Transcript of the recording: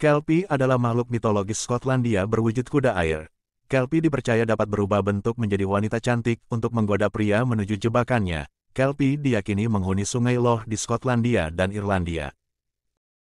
Kelpie adalah makhluk mitologis Skotlandia berwujud kuda air. Kelpie dipercaya dapat berubah bentuk menjadi wanita cantik untuk menggoda pria menuju jebakannya. Kelpie diyakini menghuni sungai Loch di Skotlandia dan Irlandia.